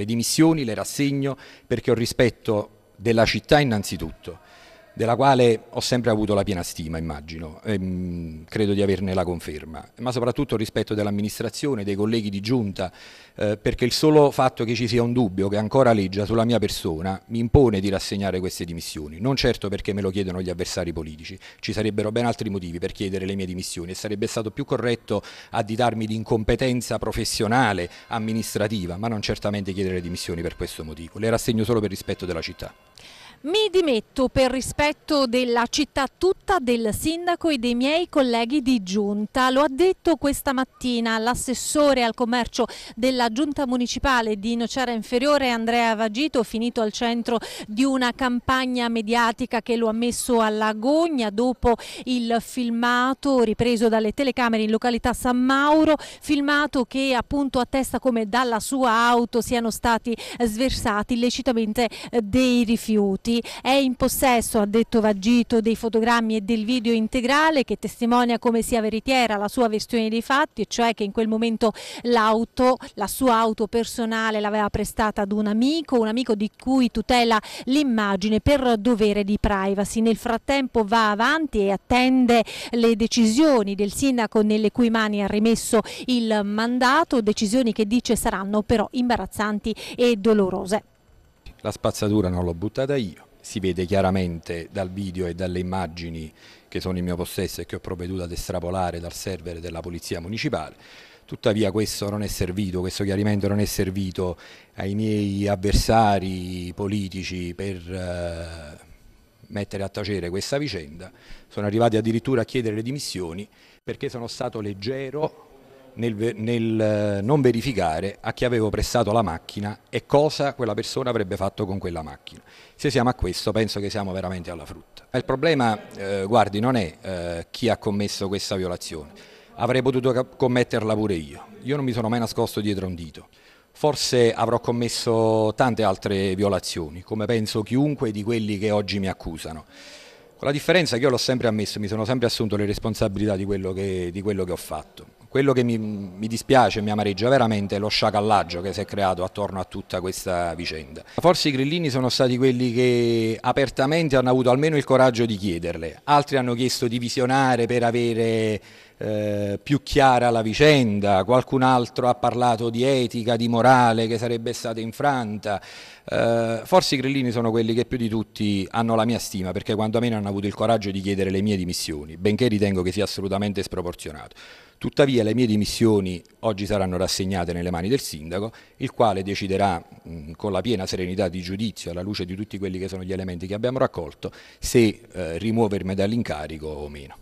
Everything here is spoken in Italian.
Le dimissioni le rassegno perché ho rispetto della città innanzitutto della quale ho sempre avuto la piena stima, immagino, ehm, credo di averne la conferma, ma soprattutto rispetto dell'amministrazione, dei colleghi di giunta, eh, perché il solo fatto che ci sia un dubbio che ancora legge sulla mia persona mi impone di rassegnare queste dimissioni, non certo perché me lo chiedono gli avversari politici, ci sarebbero ben altri motivi per chiedere le mie dimissioni e sarebbe stato più corretto additarmi di incompetenza professionale, amministrativa, ma non certamente chiedere le dimissioni per questo motivo, le rassegno solo per rispetto della città. Mi dimetto per rispetto della città tutta, del sindaco e dei miei colleghi di giunta. Lo ha detto questa mattina l'assessore al commercio della giunta municipale di Nocera Inferiore Andrea Vagito, finito al centro di una campagna mediatica che lo ha messo all'agonia dopo il filmato ripreso dalle telecamere in località San Mauro, filmato che appunto attesta come dalla sua auto siano stati sversati illecitamente eh, dei rifiuti. Conti è in possesso, ha detto Vagito, dei fotogrammi e del video integrale che testimonia come sia veritiera la sua versione dei fatti, cioè che in quel momento l'auto, la sua auto personale l'aveva prestata ad un amico, un amico di cui tutela l'immagine per dovere di privacy. Nel frattempo va avanti e attende le decisioni del sindaco nelle cui mani ha rimesso il mandato, decisioni che dice saranno però imbarazzanti e dolorose. La spazzatura non l'ho buttata io, si vede chiaramente dal video e dalle immagini che sono in mio possesso e che ho provveduto ad estrapolare dal server della Polizia Municipale. Tuttavia questo non è servito, questo chiarimento non è servito ai miei avversari politici per eh, mettere a tacere questa vicenda. Sono arrivati addirittura a chiedere le dimissioni perché sono stato leggero nel, nel, eh, non verificare a chi avevo prestato la macchina e cosa quella persona avrebbe fatto con quella macchina. Se siamo a questo penso che siamo veramente alla frutta. Il problema, eh, guardi, non è eh, chi ha commesso questa violazione, avrei potuto commetterla pure io, io non mi sono mai nascosto dietro un dito. Forse avrò commesso tante altre violazioni, come penso chiunque di quelli che oggi mi accusano. Con la differenza che io l'ho sempre ammesso, mi sono sempre assunto le responsabilità di quello che, di quello che ho fatto. Quello che mi, mi dispiace e mi amareggia veramente è lo sciacallaggio che si è creato attorno a tutta questa vicenda. Forse i grillini sono stati quelli che apertamente hanno avuto almeno il coraggio di chiederle, altri hanno chiesto di visionare per avere eh, più chiara la vicenda, qualcun altro ha parlato di etica, di morale che sarebbe stata infranta, eh, forse i grillini sono quelli che più di tutti hanno la mia stima perché meno hanno avuto il coraggio di chiedere le mie dimissioni, benché ritengo che sia assolutamente sproporzionato. Tuttavia le mie dimissioni oggi saranno rassegnate nelle mani del sindaco, il quale deciderà mh, con la piena serenità di giudizio, alla luce di tutti quelli che sono gli elementi che abbiamo raccolto, se eh, rimuovermi dall'incarico o meno.